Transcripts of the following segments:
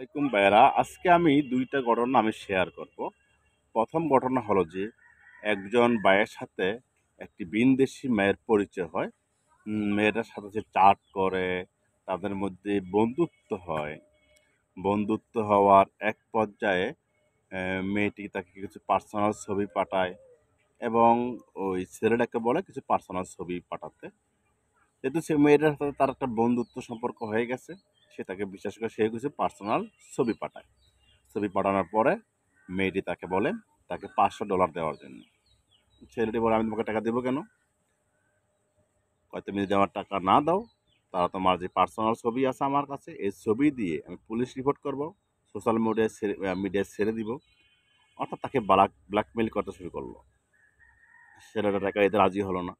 আলাইকুম ভাইরা আজকে আমি দুইটা ঘটনা আমি শেয়ার করব প্রথম ঘটনা হলো যে একজন বায়ের সাথে একটি বিনদেশি মেয়ের পরিচয় হয় মেয়েটার সাথে সে চাট করে তাদের মধ্যে বন্ধুত্ব হয় বন্ধুত্ব হওয়ার এক পর্যায়ে মেয়েটি তাকে কিছু পার্সোনাল ছবি পাঠায় এবং ওই ছেলেটাকে বলে কিছু পার্সোনাল ছবি পাঠাতে যেহেতু সে মেয়েটার সাথে তার একটা বন্ধুত্ব সম্পর্ক হয়ে গেছে সে তাকে বিশ্বাস করে সে কিছু পার্সোনাল ছবি পাঠায় ছবি পাঠানোর পরে মেয়েটি তাকে বলে তাকে পাঁচশো ডলার দেওয়ার জন্য ছেলেটি বলে আমি তোমাকে টাকা দেবো কেন তুমি যদি আমার টাকা না দাও তারা তোমার যে পার্সোনাল ছবি আছে আমার কাছে এই ছবি দিয়ে আমি পুলিশ রিপোর্ট করব সোশ্যাল মিডিয়ায় মিডিয়ায় ছেড়ে দিব অর্থাৎ তাকে ব্ল্যাক ব্ল্যাকমেল করতে শুরু করলো ছেলেটা টাকা এতে রাজি হলো না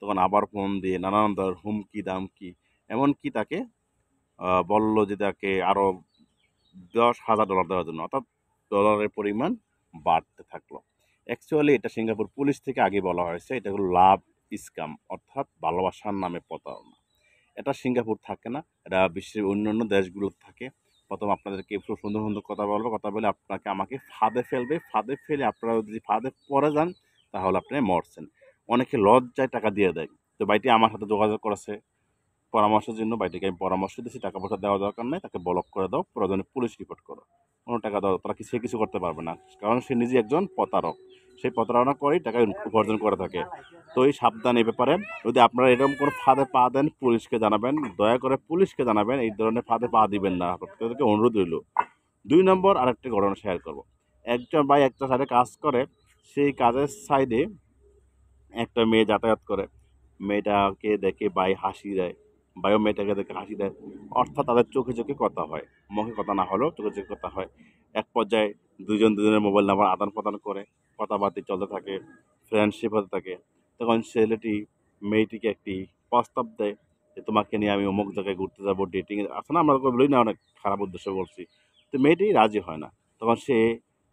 তখন আবার ফোন দিয়ে নানান ধর হুমকি দামকি এমনকি তাকে বলল যে তাকে আরও দশ হাজার ডলার দেওয়ার জন্য অর্থাৎ ডলারের পরিমাণ বাড়তে থাকলো অ্যাকচুয়ালি এটা সিঙ্গাপুর পুলিশ থেকে আগে বলা হয়েছে এটা হলো লাভ ইসকাম অর্থাৎ ভালোবাসার নামে প্রতারণা এটা সিঙ্গাপুর থাকে না এটা বিশ্বের অন্যান্য দেশগুলো থাকে প্রথম আপনাদেরকে সুন্দর সুন্দর কথা বলবো কথা বলে আপনাকে আমাকে ফাঁদে ফেলবে ফাঁদে ফেলে আপনারা যদি ফাঁদে পরে যান তাহলে আপনি মরছেন অনেকে লজ্জায় টাকা দিয়ে দেয় তো বাইটি আমার সাথে যোগাযোগ করেছে পরামর্শের জন্য বাইটিকে আমি পরামর্শ দিয়েছি টাকা পয়সা দেওয়া দরকার নেই তাকে ব্লক করে দাও প্রয়োজনে পুলিশ রিপোর্ট করো কোনো টাকা দাও তারা কি সে কিছু করতে পারবে না কারণ সে নিজে একজন প্রতারক সেই প্রতারণা করেই টাকা উপার্জন করে থাকে তো এই সাবধান এই ব্যাপারে যদি আপনারা এরকম কোনো ফাঁদে পা দেন পুলিশকে জানাবেন দয়া করে পুলিশকে জানাবেন এই ধরনের ফাঁদে পা দিবেন না আপনাদেরকে অনুরোধ রইল দুই নম্বর আরেকটি ঘটনা শেয়ার করব একজন ভাই একটা সাইডে কাজ করে সেই কাজের সাইডে একটা মেয়ে যাতায়াত করে মেয়েটাকে দেখে বাই হাসি দেয় ভাইও মেয়েটাকে দেখে হাসি দেয় অর্থাৎ তাদের চোখে চোখে কথা হয় মুখে কথা না হলেও চোখে চোখে কথা হয় এক পর্যায়ে দুজন দুজনের মোবাইল নাম্বার আদান প্রদান করে কথাবার্তি চলতে থাকে ফ্রেন্ডশিপ হতে থাকে তখন ছেলেটি মেয়েটিকে একটি প্রস্তাব দেয় যে তোমাকে নিয়ে আমি অমুক জায়গায় ঘুরতে যাবো ডেটিং আসলে আমরা বলি না অনেক খারাপ উদ্দেশ্য বলছি তো মেয়েটি রাজি হয় না তখন সে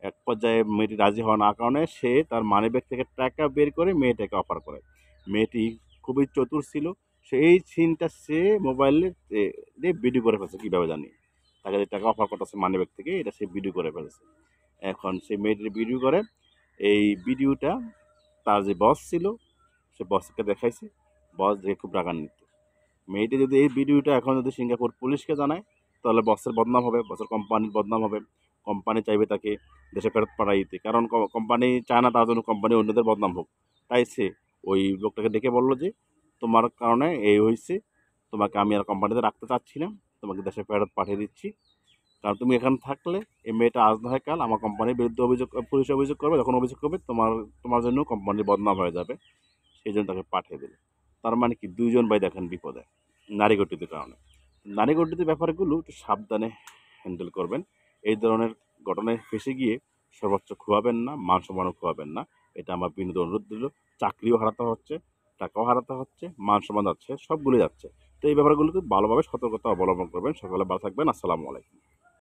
এক পর্যায়ে মেয়েটি রাজি হওয়া না কারণে সে তার মানি ব্যাগ থেকে টাকা বের করে মেয়েটাকে অফার করে মেয়েটি খুবই চতুর ছিল সেই সিনটা সে মোবাইলে ভিডিও করে ফেলছে কীভাবে জানি তাকে যে টাকা অফার করতেছে মানি ব্যাগ থেকে এটা সে ভিডিও করে ফেলেছে এখন সে মেয়েটির ভিডিও করে এই ভিডিওটা তার যে বস ছিল সে বসকে দেখাইছে বস দেখে খুব রাগান্বিত মেয়েটি যদি এই ভিডিওটা এখন যদি সিঙ্গাপুর পুলিশকে জানায় তাহলে বসের বদনাম হবে বসের কোম্পানির বদনাম হবে কোম্পানি চাইবে তাকে দেশে ফেরত পাঠাইতে কারণ কোম্পানি চায় না তার জন্য কোম্পানি অন্যদের বদনাম হোক তাই সে ওই লোকটাকে ডেকে বলল যে তোমার কারণে এই হয়েছে তোমাকে আমি আর কোম্পানিতে রাখতে চাচ্ছি না তোমাকে দেশে ফেরত পাঠিয়ে দিচ্ছি কারণ তুমি এখানে থাকলে এই মেয়েটা আজ নয় কাল আমার কোম্পানির বিরুদ্ধে অভিযোগ পুলিশে অভিযোগ করবে যখন অভিযোগ করবে তোমার তোমার জন্য কোম্পানির বদনাম হয়ে যাবে সেই জন্য তাকে পাঠিয়ে দিলে তার মানে কি দুইজন ভাই দেখেন বিপদে নারী গঠিত কারণে নারী গঠিত ব্যাপারগুলো একটু সাবধানে হ্যান্ডেল করবেন এই ধরনের ঘটনায় ফেঁসে গিয়ে সর্বোচ্চ খোয়াবেন না মান সম্মানও খোয়াবেন না এটা আমার বিনোদন অনুরোধ দিল চাকরিও হারাতে হচ্ছে টাকাও হারাতে হচ্ছে মান সম্মান যাচ্ছে সবগুলো যাচ্ছে তো এই ব্যাপারগুলোতে ভালোভাবে সতর্কতা অবলম্বন করবেন সকালে ভালো থাকবেন আসসালামু আলাইকুম